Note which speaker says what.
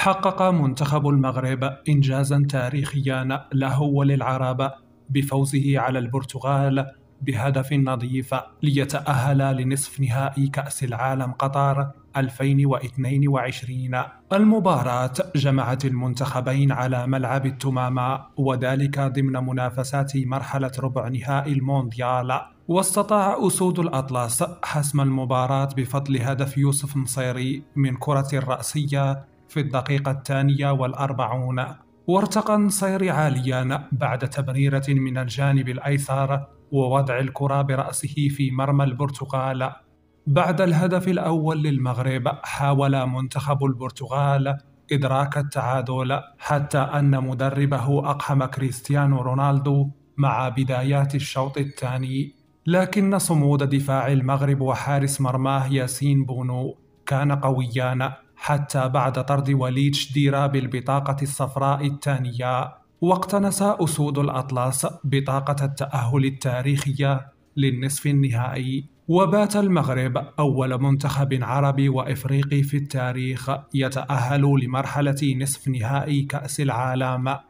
Speaker 1: حقق منتخب المغرب إنجازا تاريخيا له وللعرب بفوزه على البرتغال بهدف نظيف ليتأهل لنصف نهائي كأس العالم قطر 2022 المباراة جمعت المنتخبين على ملعب التمامة وذلك ضمن منافسات مرحلة ربع نهائي المونديال واستطاع أسود الأطلس حسم المباراة بفضل هدف يوسف نصيري من كرة رأسية في الدقيقة الثانية والأربعون وارتقى النصير عاليا بعد تبريرة من الجانب الأيسر ووضع الكرة برأسه في مرمى البرتغال بعد الهدف الأول للمغرب حاول منتخب البرتغال إدراك التعادل حتى أن مدربه أقحم كريستيانو رونالدو مع بدايات الشوط الثاني لكن صمود دفاع المغرب وحارس مرماه ياسين بونو كان قويان حتى بعد طرد وليد شديرة بالبطاقة الصفراء الثانية واقتنص أسود الأطلس بطاقة التأهل التاريخية للنصف النهائي وبات المغرب أول منتخب عربي وإفريقي في التاريخ يتأهل لمرحلة نصف نهائي كأس العالم